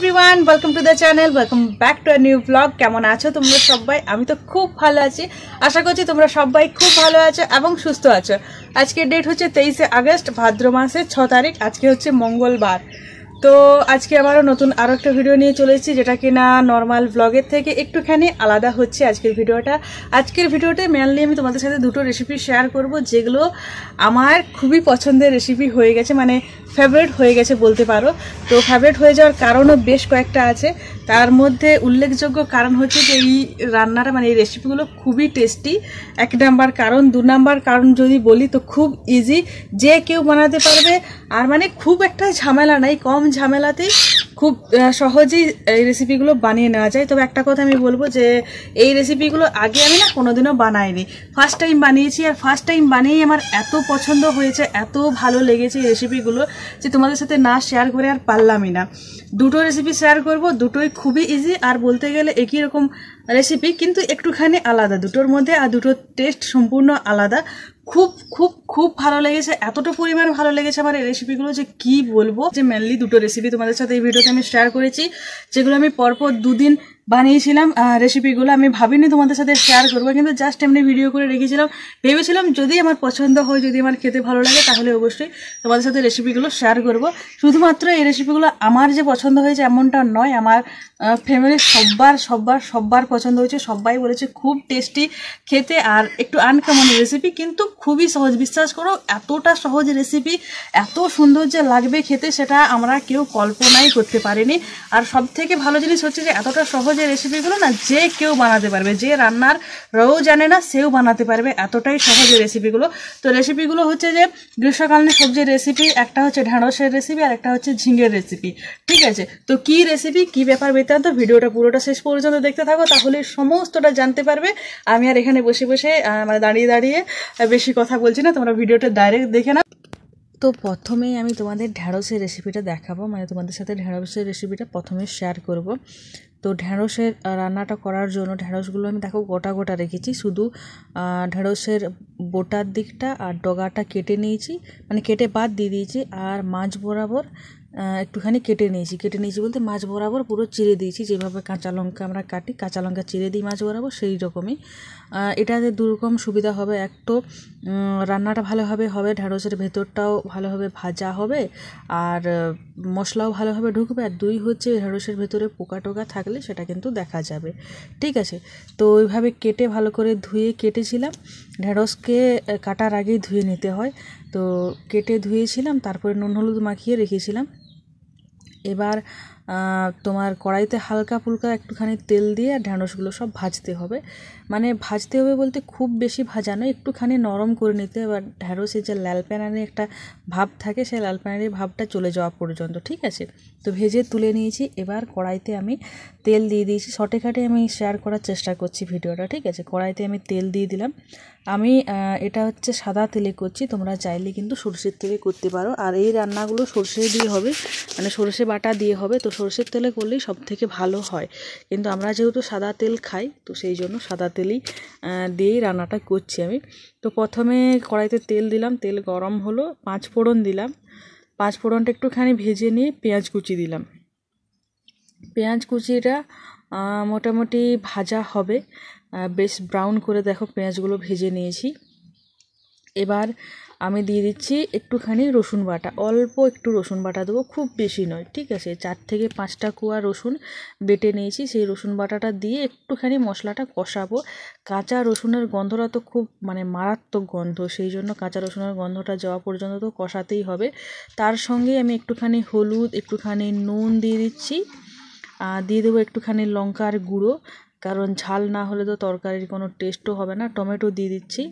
everyone welcome to the channel welcome back to our new blog কেমন আছো তোমরা সবাই আমি তো খুব ভালো আছি আশা করছি তোমরা সবাই খুব ভালো আছো এবং সুস্থ আছো আজকের ডেট হচ্ছে তেইশে আগস্ট ভাদ্র মাসের ছ তারিখ আজকে হচ্ছে মঙ্গলবার তো আজকে আমারও নতুন আরও একটা ভিডিও নিয়ে চলে এসেছি যেটা কি না নর্মাল ব্লগের থেকে একটুখানি আলাদা হচ্ছে আজকের ভিডিওটা আজকের ভিডিওতে মেনলি আমি তোমাদের সাথে দুটো রেসিপি শেয়ার করব যেগুলো আমার খুবই পছন্দের রেসিপি হয়ে গেছে মানে ফেভারেট হয়ে গেছে বলতে পারো তো ফেভারেট হয়ে যাওয়ার কারণও বেশ কয়েকটা আছে তার মধ্যে উল্লেখযোগ্য কারণ হচ্ছে যে এই রান্নাটা মানে এই রেসিপিগুলো খুবই টেস্টি এক নাম্বার কারণ দু নাম্বার কারণ যদি বলি তো খুব ইজি যে কেউ বানাতে পারবে আর মানে খুব একটা ঝামেলা নাই কম ঝামেলাতেই খুব সহজেই এই রেসিপিগুলো বানিয়ে নেওয়া যায় তবে একটা কথা আমি বলবো যে এই রেসিপিগুলো আগে আমি না কোনোদিনও বানাইনি ফার্স্ট টাইম বানিয়েছি আর ফার্স্ট টাইম বানিয়েই আমার এত পছন্দ হয়েছে এত ভালো লেগেছে এই রেসিপিগুলো যে তোমাদের সাথে না শেয়ার করে আর পারলামই না দুটো রেসিপি শেয়ার করব দুটোই খুবই ইজি আর বলতে গেলে একই রকম রেসিপি কিন্তু একটুখানি আলাদা দুটোর মধ্যে আর দুটোর টেস্ট সম্পূর্ণ আলাদা খুব খুব খুব ভালো লেগেছে এতটা পরিমাণ ভালো লেগেছে আমার এই রেসিপিগুলো যে কি বলবো যে মেনলি দুটো রেসিপি তোমাদের সাথে এই ভিডিওতে আমি শেয়ার করেছি যেগুলো আমি পরপর দুদিন বানিয়েছিলাম রেসিপিগুলো আমি ভাবিনি তোমাদের সাথে শেয়ার করবো কিন্তু জাস্ট এমনি ভিডিও করে রেখেছিলাম ভেবেছিলাম যদি আমার পছন্দ হয় যদি আমার খেতে ভালো লাগে তাহলে অবশ্যই তোমাদের সাথে রেসিপিগুলো শেয়ার করব শুধুমাত্র এই রেসিপিগুলো আমার যে পছন্দ হয়েছে এমনটা নয় আমার ফ্যামিলির সব্বার সব্বার সব্বার পছন্দ হয়েছে সবাই বলেছে খুব টেস্টি খেতে আর একটু আনকমন রেসিপি কিন্তু খুবই সহজ বিশ্বাস করো এতটা সহজ রেসিপি এত সুন্দর যে লাগবে খেতে সেটা আমরা কেউ কল্পনাই করতে পারিনি আর সবথেকে ভালো জিনিস হচ্ছে যে এতটা সহজ সহজে রেসিপিগুলো না যে কেউ বানাতে পারবে যে রান্নার রও জানে না সেও বানাতে পারবে এতটাই সহজে রেসিপিগুলো তো রেসিপিগুলো হচ্ছে যে গ্রীষ্মকালীন সবজির রেসিপি একটা হচ্ছে ঢ্যাঁড়সের রেসিপি আর একটা হচ্ছে ঝিঙের রেসিপি ঠিক আছে তো কি রেসিপি কি ব্যাপার বৃত্তান্ত ভিডিওটা পুরোটা শেষ পর্যন্ত দেখতে থাকো তাহলে সমস্তটা জানতে পারবে আমি আর এখানে বসে বসে মানে দাঁড়িয়ে দাঁড়িয়ে বেশি কথা বলছি না তোমরা ভিডিওটা ডাইরেক্ট দেখে না তো প্রথমেই আমি তোমাদের ঢ্যাঁড়সের রেসিপিটা দেখাবো মানে তোমাদের সাথে ঢ্যাঁড়সের রেসিপিটা প্রথমে শেয়ার করব তো ঢ্যাঁড়সের রান্নাটা করার জন্য ঢ্যাঁড়সগুলো আমি দেখো গোটা গোটা রেখেছি শুধু ঢ্যাঁড়সের বোটার দিকটা আর ডগাটা কেটে নিয়েছি মানে কেটে বাদ দিয়ে দিয়েছি আর মাঝ বরাবর একটুখানি কেটে নিয়েছি কেটে নিয়েছি বলতে মাছ বরাবর পুরো চিরে দিয়েছি যেভাবে কাঁচা লঙ্কা আমরা কাটি কাঁচা লঙ্কা চিরে দিই মাছ বরাবর সেই রকমই এটাতে দুরকম সুবিধা হবে এক তো রান্নাটা ভালোভাবে হবে ঢ্যাঁড়সের ভেতরটাও ভালোভাবে ভাজা হবে আর মশলাও ভালোভাবে ঢুকবে আর দুই হচ্ছে ঢ্যাঁড়সের ভেতরে পোকা টোকা থাকলে সেটা কিন্তু দেখা যাবে ঠিক আছে তো ওইভাবে কেটে ভালো করে ধুয়ে কেটেছিলাম ঢ্যাঁড়সকে কাটার আগেই ধুয়ে নিতে হয় তো কেটে ধুয়েছিলাম তারপরে নুন হলুদ মাখিয়ে রেখেছিলাম এবার তোমার কড়াইতে হালকা ফুলকা একটুখানি তেল দিয়ে ঢ্যাঁড়সগুলো সব ভাজতে হবে মানে ভাজতে হবে বলতে খুব বেশি ভাজা নয় একটুখানি নরম করে নিতে এবার ঢ্যাঁড়সের যে লাল প্যানানি একটা ভাব থাকে সেই লাল প্যানানি ভাবটা চলে যাওয়া পর্যন্ত ঠিক আছে তো ভেজে তুলে নিয়েছি এবার কড়াইতে আমি তেল দিয়ে দিয়েছি খাটে আমি শেয়ার করার চেষ্টা করছি ভিডিওটা ঠিক আছে কড়াইতে আমি তেল দিয়ে দিলাম আমি এটা হচ্ছে সাদা তেলে করছি তোমরা চাইলে কিন্তু সরষের তেলে করতে পারো আর এই রান্নাগুলো সর্ষে দিয়ে হবে মানে সরষে বাটা দিয়ে হবে তো সরষের তেলে করলেই সব থেকে ভালো হয় কিন্তু আমরা যেহেতু সাদা তেল খাই তো সেই জন্য সাদা তেলই দিয়েই রান্নাটা করছি আমি তো প্রথমে কড়াইতে তেল দিলাম তেল গরম হলো পাঁচ ফোড়ন দিলাম পাঁচ ফোড়নটা একটুখানি ভেজে নিয়ে পেঁয়াজ কুচি দিলাম পেঁয়াজ কুচিটা মোটামুটি ভাজা হবে বেশ ব্রাউন করে দেখো পেঁয়াজগুলো ভেজে নিয়েছি এবার আমি দিয়ে দিচ্ছি একটুখানি রসুন বাটা অল্প একটু রসুন বাটা দেবো খুব বেশি নয় ঠিক আছে চার থেকে পাঁচটা কুয়া রসুন বেটে নিয়েছি সেই রসুন বাটাটা দিয়ে একটুখানি মশলাটা কষাবো কাঁচা রসুনের গন্ধটা তো খুব মানে মারাত্মক গন্ধ সেই জন্য কাঁচা রসুনের গন্ধটা যাওয়া পর্যন্ত তো কষাতেই হবে তার সঙ্গে আমি একটুখানি হলুদ একটুখানি নুন দিয়ে দিচ্ছি দিয়ে দেবো একটুখানি লঙ্কার গুঁড়ো কারণ ঝাল না হলে তো তরকারির কোনো টেস্টও হবে না টমেটো দিয়ে দিচ্ছি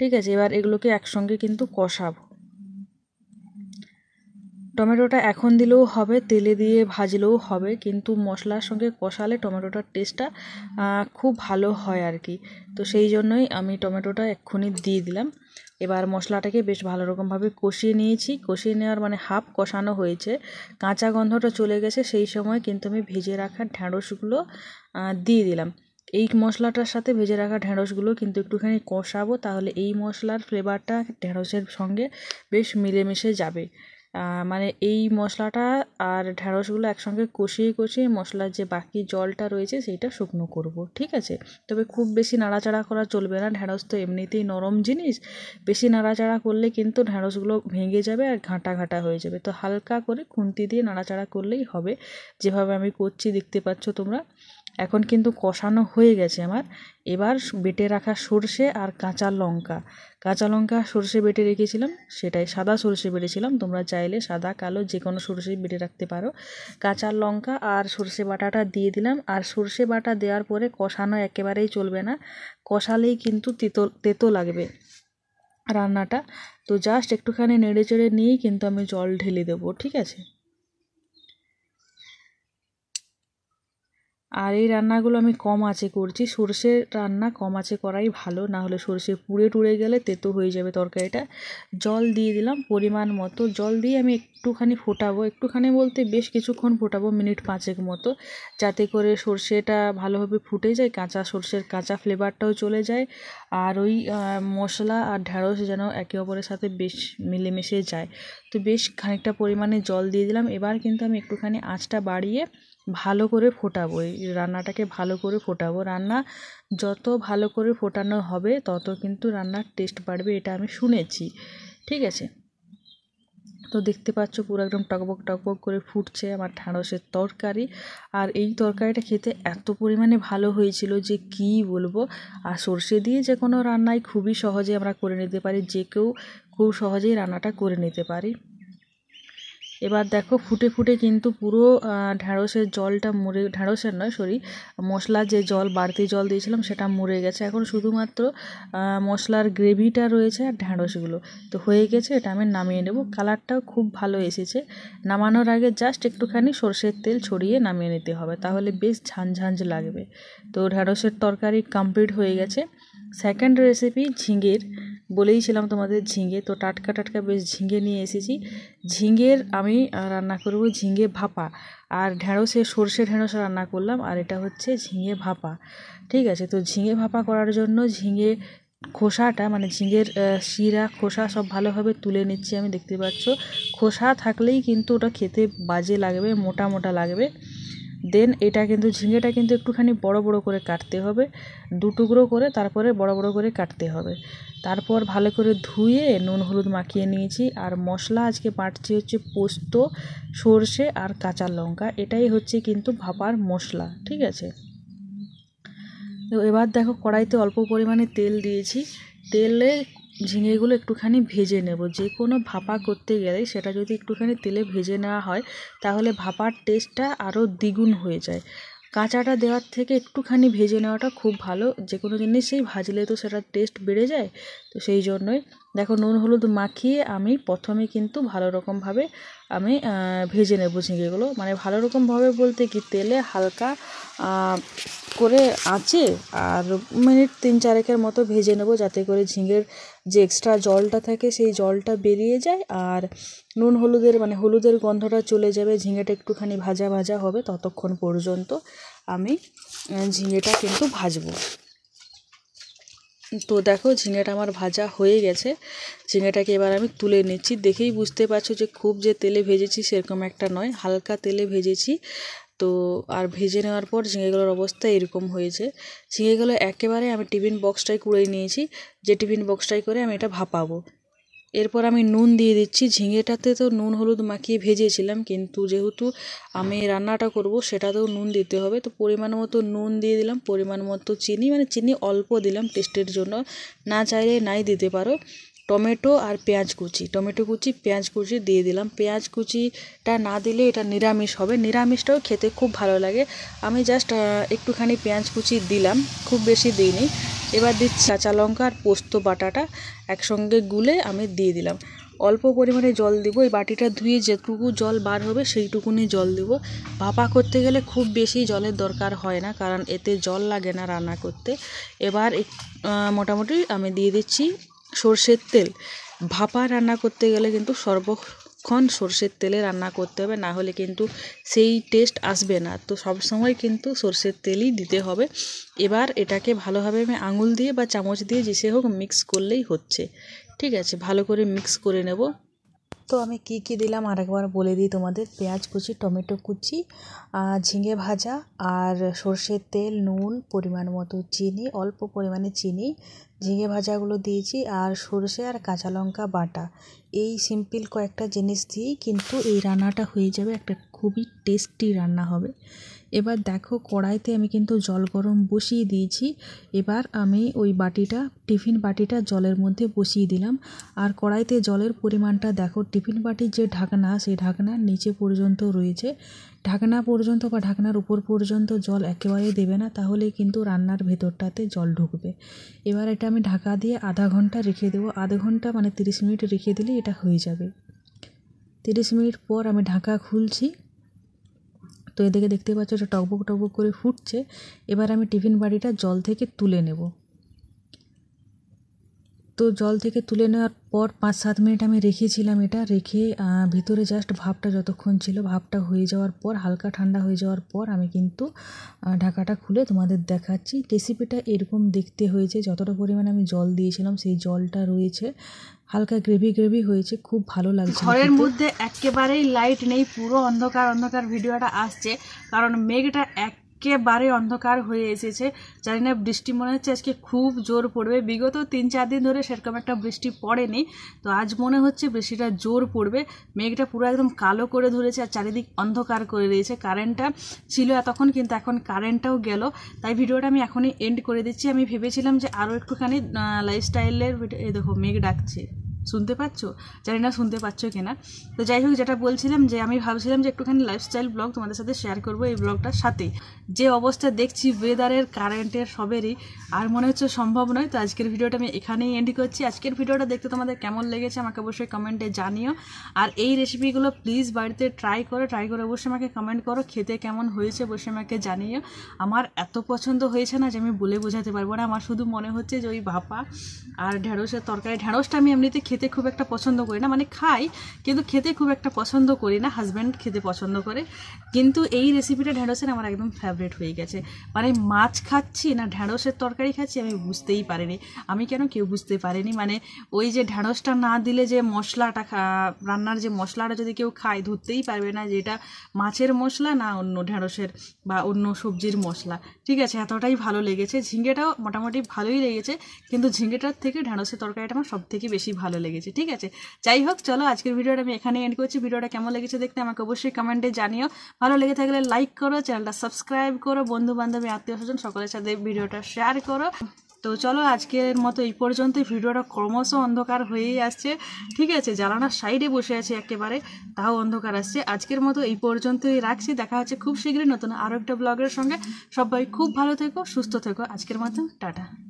ঠিক আছে এবার এগুলোকে একসঙ্গে কিন্তু কষাবো টমেটোটা এখন দিলেও হবে তেলে দিয়ে ভাজলেও হবে কিন্তু মশলার সঙ্গে কষালে টমেটোটার টেস্টটা খুব ভালো হয় আর কি তো সেই জন্যই আমি টমেটোটা এক্ষুনি দিয়ে দিলাম এবার মশলাটাকে বেশ ভালো রকমভাবে কষিয়ে নিয়েছি কষিয়ে নেওয়ার মানে হাফ কষানো হয়েছে কাঁচা গন্ধটা চলে গেছে সেই সময় কিন্তু আমি ভেজে রাখা ঢ্যাঁড়সগুলো দিয়ে দিলাম এই মশলাটার সাথে ভেজে রাখা ঢেঁড়সগুলো কিন্তু একটুখানি কষাবো তাহলে এই মশলার ফ্লেভারটা ঢ্যাঁড়সের সঙ্গে বেশ মিলেমিশে যাবে মানে এই মশলাটা আর ঢ্যাঁড়সগুলো একসঙ্গে কষিয়ে কষিয়ে মশলার যে বাকি জলটা রয়েছে সেইটা শুকনো করব ঠিক আছে তবে খুব বেশি নাড়াচাড়া করা চলবে না ঢ্যাঁড়স তো এমনিতেই নরম জিনিস বেশি নাড়াচাড়া করলে কিন্তু ঢ্যাঁড়সগুলো ভেঙে যাবে আর ঘাঁটা ঘাঁটা হয়ে যাবে তো হালকা করে খুন্তি দিয়ে নাড়াচাড়া করলেই হবে যেভাবে আমি করছি দেখতে পাচ্ছ তোমরা এখন কিন্তু কষানো হয়ে গেছে আমার এবার বেটে রাখা সর্ষে আর কাঁচা লঙ্কা কাঁচা লঙ্কা সর্ষে বেটে রেখেছিলাম সেটাই সাদা সর্ষে বেটেছিলাম তোমরা চাইলে সাদা কালো যে কোনো সর্ষে বেটে রাখতে পারো কাঁচা লঙ্কা আর সর্ষে বাটাটা দিয়ে দিলাম আর সর্ষে বাটা দেওয়ার পরে কষানো একেবারেই চলবে না কষালেই কিন্তু তেতো তেতো লাগবে রান্নাটা তো জাস্ট একটুখানি নেড়ে চেড়ে নিয়েই কিন্তু আমি জল ঢেলে দেবো ঠিক আছে আর এই রান্নাগুলো আমি কম আছে করছি সর্ষের রান্না কম আছে করাই ভালো না হলে সর্ষে পুড়ে টুড়ে গেলে তেতো হয়ে যাবে তরকারিটা জল দিয়ে দিলাম পরিমাণ মতো জল দিয়ে আমি একটুখানি ফোটাবো একটুখানি বলতে বেশ কিছুক্ষণ ফোটাবো মিনিট পাঁচেক মতো যাতে করে সর্ষেটা ভালোভাবে ফুটে যায় কাঁচা সর্ষের কাঁচা ফ্লেভারটাও চলে যায় আর ওই মশলা আর ঢ্যাঁড়স যেন একে অপরের সাথে বেশ মিলেমিশে যায় তো বেশ খানিকটা পরিমাণে জল দিয়ে দিলাম এবার কিন্তু আমি একটুখানি আঁচটা বাড়িয়ে ভালো করে ফোটাবো এই রান্নাটাকে ভালো করে ফোটাবো রান্না যত ভালো করে ফোটানো হবে তত কিন্তু রান্নার টেস্ট বাড়বে এটা আমি শুনেছি ঠিক আছে তো দেখতে পাচ্ছ পুরো একদম টকবক টকবক করে ফুটছে আমার ঢ্যাঁড়সের তরকারি আর এই তরকারিটা খেতে এত পরিমাণে ভালো হয়েছিল যে কি বলবো আর সর্ষে দিয়ে যে কোনো রান্নাই খুবই সহজে আমরা করে নিতে পারি যে কেউ খুব সহজেই রান্নাটা করে নিতে পারি এবার দেখো ফুটে ফুটে কিন্তু পুরো ঢ্যাঁড়সের জলটা মরে ঢ্যাঁড়সের নয় সরি মশলা যে জল বাড়তি জল দিয়েছিলাম সেটা মরে গেছে এখন শুধুমাত্র মশলার গ্রেভিটা রয়েছে আর ঢ্যাঁড়সগুলো তো হয়ে গেছে এটা আমি নামিয়ে নেব কালারটাও খুব ভালো এসেছে নামানোর আগে জাস্ট একটুখানি সর্ষের তেল ছড়িয়ে নামিয়ে নিতে হবে তাহলে বেশ ঝাঁঝ লাগবে তো ঢ্যাঁড়সের তরকারি কমপ্লিট হয়ে গেছে সেকেন্ড রেসিপি ঝিঙের বলেইছিলাম তোমাদের ঝিঙে তো টাটকা টাটকা বেশ ঝিঙে নিয়ে এসেছি ঝিঙের আমি রান্না করব ঝিঙে ভাপা আর ঢ্যাঁড়সে সর্ষে ঢেঁড়স রান্না করলাম আর এটা হচ্ছে ঝিঙে ভাপা ঠিক আছে তো ঝিঙে ভাপা করার জন্য ঝিঙে খোসাটা মানে ঝিঙের শিরা খোসা সব ভালোভাবে তুলে নিচ্ছি আমি দেখতে পাচ্ছ খোসা থাকলেই কিন্তু ওটা খেতে বাজে লাগবে মোটা মোটা লাগবে দেন এটা কিন্তু ঝিঙেটা কিন্তু একটুখানি বড় বড় করে কাটতে হবে দু টুকরো করে তারপরে বড় বড় করে কাটতে হবে তারপর ভালো করে ধুয়ে নুন হলুদ মাখিয়ে নিয়েছি আর মশলা আজকে বাটছি হচ্ছে পোস্ত সর্ষে আর কাঁচা লঙ্কা এটাই হচ্ছে কিন্তু ভাপার মশলা ঠিক আছে তো এবার দেখো কড়াইতে অল্প পরিমাণে তেল দিয়েছি তেলে ঝিঙেগুলো একটুখানি ভেজে নেব যে কোনো ভাপা করতে গেলে সেটা যদি একটুখানি তেলে ভেজে নেওয়া হয় তাহলে ভাপার টেস্টটা আরও দ্বিগুণ হয়ে যায় কাঁচাটা দেওয়ার থেকে একটুখানি ভেজে নেওয়াটা খুব ভালো যে কোনো জিনিসেই ভাজলে তো সেটার টেস্ট বেড়ে যায় তো সেই জন্যই দেখো নুন হলুদ মাখিয়ে আমি প্রথমে কিন্তু ভালো রকমভাবে আমি ভেজে নেবো ঝিঙেগুলো মানে ভালো রকমভাবে বলতে কি তেলে হালকা করে আঁচে আর মিনিট তিন চারেকের মতো ভেজে নেব যাতে করে ঝিঙের যে এক্সট্রা জলটা থাকে সেই জলটা বেরিয়ে যায় আর নুন হলুদের মানে হলুদের গন্ধটা চলে যাবে ঝিঙেটা একটুখানি ভাজা ভাজা হবে ততক্ষণ পর্যন্ত আমি ঝিঙেটা কিন্তু ভাজবো তো দেখো ঝিঙেটা আমার ভাজা হয়ে গেছে ঝিঙেটাকে এবার আমি তুলে নিচ্ছি দেখেই বুঝতে পারছো যে খুব যে তেলে ভেজেছি সেরকম একটা নয় হালকা তেলে ভেজেছি তো আর ভেজে নেওয়ার পর ঝিঙেগুলোর অবস্থা এরকম হয়েছে ঝিঙেগুলো একেবারে আমি টিফিন বক্সটাই কুড়িয়ে নিয়েছি যে টিফিন বক্সটাই করে আমি এটা ভাপাবো এরপর আমি নুন দিয়ে দিচ্ছি ঝিঙেটাতে তো নুন হলুদ মাখিয়ে ভেজেছিলাম কিন্তু যেহেতু আমি রান্নাটা করব সেটাতেও নুন দিতে হবে তো পরিমাণ মতো নুন দিয়ে দিলাম পরিমাণ মতো চিনি মানে চিনি অল্প দিলাম টেস্টের জন্য না চাইলে নাই দিতে পারো টমেটো আর পেঁয়াজ কুচি টমেটো কুচি পেঁয়াজ কুচি দিয়ে দিলাম পেঁয়াজ কুচিটা না দিলে এটা নিরামিষ হবে নিরামিষটাও খেতে খুব ভালো লাগে আমি জাস্ট একটুখানি পেঁয়াজ কুচি দিলাম খুব বেশি দিইনি এবার দিচ্ছি কাঁচা লঙ্কা আর পোস্ত বাটাটা একসঙ্গে গুলে আমি দিয়ে দিলাম অল্প পরিমাণে জল দেবো এই বাটিটা ধুয়ে যেটুকু জল বার হবে সেইটুকুনি জল দেব ভাপা করতে গেলে খুব বেশি জলের দরকার হয় না কারণ এতে জল লাগে না রান্না করতে এবার মোটামুটি আমি দিয়ে দিচ্ছি সর্ষের তেল ভাপা রান্না করতে গেলে কিন্তু সর্বক্ষণ সর্ষের তেলে রান্না করতে হবে না হলে কিন্তু সেই টেস্ট আসবে না তো সব সময় কিন্তু সর্ষের তেলই দিতে হবে এবার এটাকে ভালোভাবে আমি আঙুল দিয়ে বা চামচ দিয়ে যেসে হোক মিক্স করলেই হচ্ছে ঠিক আছে ভালো করে মিক্স করে নেব তো আমি কি কি দিলাম আরেকবার বলে দিই তোমাদের পেঁয়াজ কুচি টমেটো কুচি ঝিঙে ভাজা আর সর্ষের তেল নুন পরিমাণ মতো চিনি অল্প পরিমাণে চিনি ঝিঙে ভাজাগুলো দিয়েছি আর সর্ষে আর কাঁচা লঙ্কা বাটা এই সিম্পল কয়েকটা জিনিস দিয়েই কিন্তু এই রান্নাটা হয়ে যাবে একটা খুবই টেস্টি রান্না হবে এবার দেখো কড়াইতে আমি কিন্তু জল গরম বসিয়ে দিয়েছি এবার আমি ওই বাটিটা টিফিন বাটিটা জলের মধ্যে বসিয়ে দিলাম আর কড়াইতে জলের পরিমাণটা দেখো টিফিন বাটির যে ঢাকনা সেই ঢাকনার নিচে পর্যন্ত রয়েছে ঢাকনা পর্যন্ত বা ঢাকনার উপর পর্যন্ত জল একেবারেই দেবে না তাহলে কিন্তু রান্নার ভেতরটাতে জল ঢুকবে এবার এটা আমি ঢাকা দিয়ে আধা ঘন্টা রেখে দেবো আধা ঘন্টা মানে তিরিশ মিনিট রেখে দিলে এটা হয়ে যাবে তিরিশ মিনিট পর আমি ঢাকা খুলছি তো এদিকে দেখতে পাচ্ছ এটা টকবক টকবক করে ফুটছে এবার আমি টিফিন বাড়িটা জল থেকে তুলে নেব তো জল থেকে তুলে নেওয়ার পর পাঁচ সাত মিনিট আমি রেখেছিলাম এটা রেখে ভিতরে জাস্ট ভাপটা যতক্ষণ ছিল ভাপটা হয়ে যাওয়ার পর হালকা ঠান্ডা হয়ে যাওয়ার পর আমি কিন্তু ঢাকাটা খুলে তোমাদের দেখাচ্ছি রেসিপিটা এরকম দেখতে হয়েছে যতটা পরিমাণে আমি জল দিয়েছিলাম সেই জলটা রয়েছে হালকা গ্রেভি গ্রেভি হয়েছে খুব ভালো লাগছে ঘরের মধ্যে একেবারেই লাইট নেই পুরো অন্ধকার অন্ধকার ভিডিওটা আসছে কারণ মেঘটা এক একেবারে অন্ধকার হয়ে এসেছে জানি না বৃষ্টি মনে হচ্ছে আজকে খুব জোর পড়বে বিগত তিন চার দিন ধরে সেরকম একটা বৃষ্টি পড়েনি তো আজ মনে হচ্ছে বৃষ্টিটা জোর পড়বে মেঘটা পুরো একদম কালো করে ধরেছে আর চারিদিক অন্ধকার করে দিয়েছে কারেন্টটা ছিল এতক্ষণ কিন্তু এখন কারেন্টটাও গেল তাই ভিডিওটা আমি এখনই এন্ড করে দিচ্ছি আমি ভেবেছিলাম যে আরও একটুখানি লাইফস্টাইলের এই দেখো মেঘ ডাকছে শুনতে পাচ্ছ জানি না শুনতে পাচ্ছ কিনা তো যাই হোক যেটা বলছিলাম যে আমি ভাবছিলাম যে একটুখানি লাইফস্টাইল ব্লগ তোমাদের সাথে শেয়ার করব এই ব্লগটার সাথে যে অবস্থা দেখছি ওয়েদারের কারেন্টের সবেরই আর মনে হচ্ছে সম্ভব নয় তো আজকের ভিডিওটা আমি এখানেই এন্ড করছি আজকের ভিডিওটা দেখতে তোমাদের কেমন লেগেছে আমাকে অবশ্যই কমেন্টে জানিও আর এই রেসিপিগুলো প্লিজ বাড়িতে ট্রাই করো ট্রাই করে অবশ্যই আমাকে কমেন্ট করো খেতে কেমন হয়েছে বসে আমাকে জানিও আমার এত পছন্দ হয়েছে না যে আমি বলে বোঝাতে পারবো না আমার শুধু মনে হচ্ছে যে ওই ভাপা আর ঢ্যাঁড়সের তরকারি ঢ্যাঁড়সটা আমি এমনিতে খেতে খেতে খুব একটা পছন্দ করি না মানে খাই কিন্তু খেতে খুব একটা পছন্দ করি না হাজব্যান্ড খেতে পছন্দ করে কিন্তু এই রেসিপিটা ঢ্যাঁড়সের আমার একদম ফেভারিট হয়ে গেছে মানে মাছ খাচ্ছি না ঢ্যাঁড়সের তরকারি খাচ্ছি আমি বুঝতেই পারিনি আমি কেন কেউ বুঝতে পারিনি মানে ওই যে ঢ্যাঁড়সটা না দিলে যে মশলাটা রান্নার যে মশলাটা যদি কেউ খায় ধরতেই পারবে না যে এটা মাছের মশলা না অন্য ঢ্যাঁড়সের বা অন্য সবজির মশলা ঠিক আছে এতটাই ভালো লেগেছে ঝিঙেটাও মোটামুটি ভালোই লেগেছে কিন্তু ঝিঙেটার থেকে ঢ্যাঁড়সের তরকারিটা আমার সব থেকে বেশি ভালো লেগেছে ঠিক আছে যাই হোক চলো আজকের ভিডিওটা আমি এখানে এন্ড করছি ভিডিওটা কেমন লেগেছে দেখতে আমাকে অবশ্যই কমেন্টে জানিও ভালো লেগে থাকলে লাইক করো চ্যানেলটা সাবস্ক্রাইব করো বন্ধু বান্ধবী আত্মীয় স্বজন সকলের সাথে ভিডিওটা শেয়ার করো তো চলো আজকের মতো এই পর্যন্তই ভিডিওটা ক্রমশ অন্ধকার হয়েই আসছে ঠিক আছে জ্বালানার সাইডে বসে আছে একেবারে তাও অন্ধকার আসছে আজকের মতো এই পর্যন্তই রাখছি দেখা হচ্ছে খুব শীঘ্রই নতুন আরও একটা ব্লগের সঙ্গে সবাই খুব ভালো থেকো সুস্থ থেকো আজকের মতো টাটা